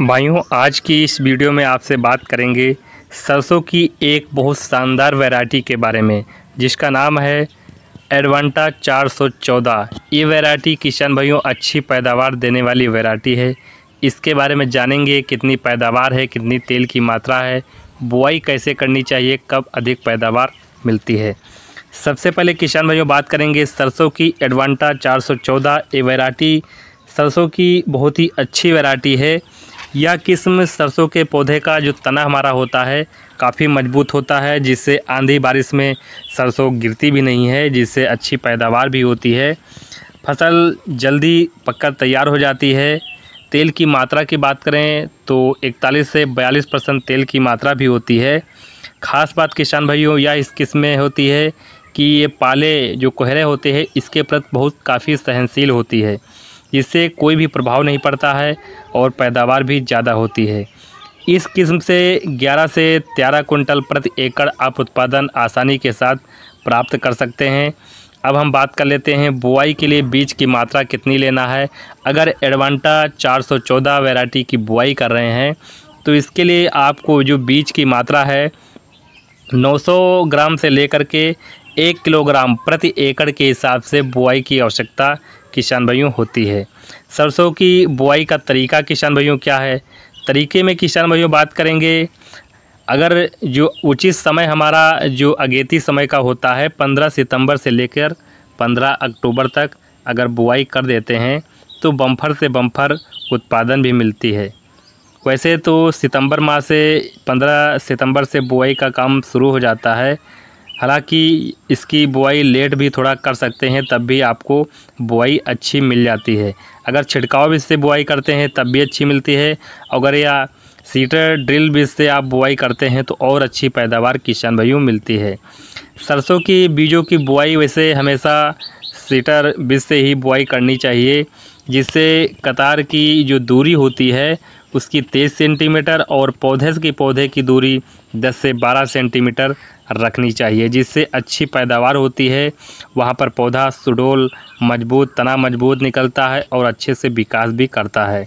भाइयों आज की इस वीडियो में आपसे बात करेंगे सरसों की एक बहुत शानदार वैरायटी के बारे में जिसका नाम है एडवांटा 414 ये वैरायटी किसान भाइयों अच्छी पैदावार देने वाली वैरायटी है इसके बारे में जानेंगे कितनी पैदावार है कितनी तेल की मात्रा है बुआई कैसे करनी चाहिए कब अधिक पैदावार मिलती है सबसे पहले किसान भाइयों बात करेंगे सरसों की एडवांटा चौदह ये वैरायटी सरसों की बहुत ही अच्छी वैरायटी है यह किस्म सरसों के पौधे का जो तना हमारा होता है काफ़ी मजबूत होता है जिससे आंधी बारिश में सरसों गिरती भी नहीं है जिससे अच्छी पैदावार भी होती है फसल जल्दी पककर तैयार हो जाती है तेल की मात्रा की बात करें तो 41 से 42 परसेंट तेल की मात्रा भी होती है ख़ास बात किसान भाइयों यह इस किस्म में होती है कि ये पाले जो कोहरे होते हैं इसके प्रति बहुत काफ़ी सहनशील होती है इससे कोई भी प्रभाव नहीं पड़ता है और पैदावार भी ज़्यादा होती है इस किस्म से 11 से 13 कुंटल प्रति एकड़ आप उत्पादन आसानी के साथ प्राप्त कर सकते हैं अब हम बात कर लेते हैं बुआई के लिए बीज की मात्रा कितनी लेना है अगर एडवांटा 414 वैरायटी की बुआई कर रहे हैं तो इसके लिए आपको जो बीज की मात्रा है 900 ग्राम से लेकर के एक किलोग्राम प्रति एकड़ के हिसाब से बुआई की आवश्यकता किसान भाइयों होती है सरसों की बुआई का तरीका किसान भाइयों क्या है तरीके में किसान भाइयों बात करेंगे अगर जो उचित समय हमारा जो अगेती समय का होता है पंद्रह सितंबर से लेकर पंद्रह अक्टूबर तक अगर बुआई कर देते हैं तो बम्फर से बम्फर उत्पादन भी मिलती है वैसे तो सितंबर माह से पंद्रह सितंबर से बुआई का काम शुरू हो जाता है हालांकि इसकी बुआई लेट भी थोड़ा कर सकते हैं तब भी आपको बुआई अच्छी मिल जाती है अगर छिड़काव भी इससे बुआई करते हैं तब भी अच्छी मिलती है अगर या सीटर ड्रिल भी से आप बुआई करते हैं तो और अच्छी पैदावार किसान भाइयों मिलती है सरसों की बीजों की बुआई वैसे हमेशा सीटर बीज से ही बुआई करनी चाहिए जिससे कतार की जो दूरी होती है उसकी तेईस सेंटीमीटर और पौधे की पौधे की दूरी 10 से 12 सेंटीमीटर रखनी चाहिए जिससे अच्छी पैदावार होती है वहाँ पर पौधा सुडोल मजबूत तना मजबूत निकलता है और अच्छे से विकास भी करता है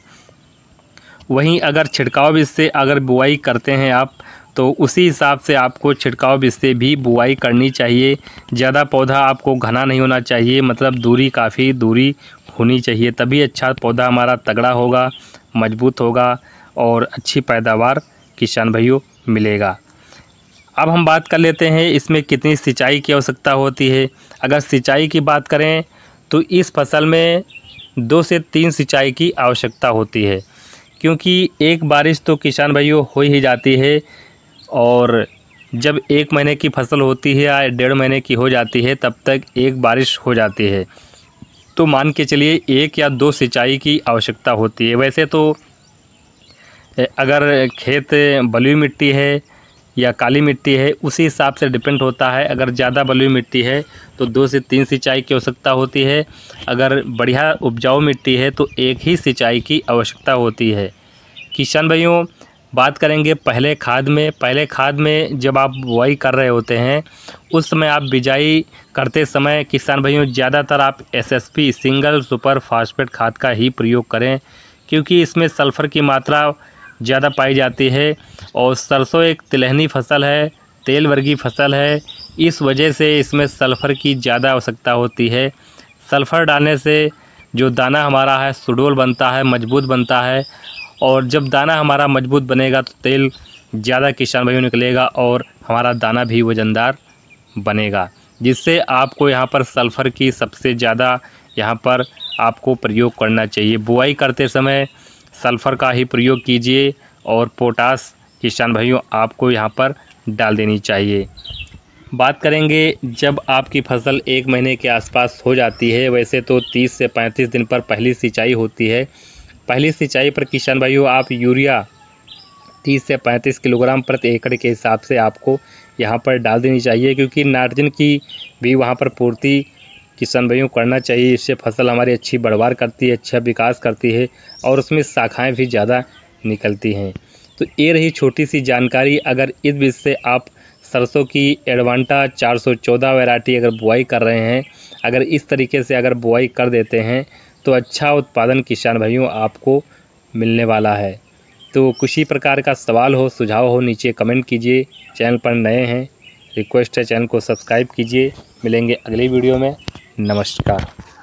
वहीं अगर छिड़काव इससे अगर बुआई करते हैं आप तो उसी हिसाब से आपको छिड़काव इससे भी बुआई करनी चाहिए ज़्यादा पौधा आपको घना नहीं होना चाहिए मतलब दूरी काफ़ी दूरी होनी चाहिए तभी अच्छा पौधा हमारा तगड़ा होगा मजबूत होगा और अच्छी पैदावार किसान भाइयों मिलेगा अब हम बात कर लेते हैं इसमें कितनी सिंचाई की आवश्यकता होती है अगर सिंचाई की बात करें तो इस फसल में दो से तीन सिंचाई की आवश्यकता होती है क्योंकि एक बारिश तो किसान भाइयों हो ही जाती है और जब एक महीने की फसल होती है या डेढ़ महीने की हो जाती है तब तक एक बारिश हो जाती है तो मान के चलिए एक या दो सिंचाई की आवश्यकता होती है वैसे तो अगर खेत बलुई मिट्टी है या काली मिट्टी है उसी हिसाब से डिपेंड होता है अगर ज़्यादा बलुई मिट्टी है तो दो से तीन सिंचाई की आवश्यकता होती है अगर बढ़िया उपजाऊ मिट्टी है तो एक ही सिंचाई की आवश्यकता होती है किसान भाइयों बात करेंगे पहले खाद में पहले खाद में जब आप बुआई कर रहे होते हैं उस समय आप बिजाई करते समय किसान भाइयों ज़्यादातर आप एसएसपी सिंगल सुपर फास्फेट खाद का ही प्रयोग करें क्योंकि इसमें सल्फ़र की मात्रा ज़्यादा पाई जाती है और सरसों एक तिलहनी फसल है तेल वर्गी फसल है इस वजह से इसमें सल्फ़र की ज़्यादा आवश्यकता होती है सल्फ़र डालने से जो दाना हमारा है सुडोल बनता है मजबूत बनता है और जब दाना हमारा मजबूत बनेगा तो तेल ज़्यादा किसान भाइयों निकलेगा और हमारा दाना भी वजनदार बनेगा जिससे आपको यहाँ पर सल्फ़र की सबसे ज़्यादा यहाँ पर आपको प्रयोग करना चाहिए बुआई करते समय सल्फ़र का ही प्रयोग कीजिए और पोटास किसान भाइयों आपको यहाँ पर डाल देनी चाहिए बात करेंगे जब आपकी फसल एक महीने के आसपास हो जाती है वैसे तो 30 से 35 दिन पर पहली सिंचाई होती है पहली सिंचाई पर किसान भाइयों आप यूरिया तीस से पैंतीस किलोग्राम प्रति एकड़ के हिसाब से आपको यहाँ पर डाल देनी चाहिए क्योंकि नाइट्रोजन की भी वहाँ पर पूर्ति किसान भाइयों करना चाहिए इससे फसल हमारी अच्छी बढ़वार करती है अच्छा विकास करती है और उसमें शाखाएँ भी ज़्यादा निकलती हैं तो ये रही छोटी सी जानकारी अगर इस बीच से आप सरसों की एडवांटा 414 वैरायटी अगर बुआई कर रहे हैं अगर इस तरीके से अगर बुआई कर देते हैं तो अच्छा उत्पादन किसान भाइयों आपको मिलने वाला है तो किसी प्रकार का सवाल हो सुझाव हो नीचे कमेंट कीजिए चैनल पर नए हैं रिक्वेस्ट है चैनल को सब्सक्राइब कीजिए मिलेंगे अगली वीडियो में नमस्कार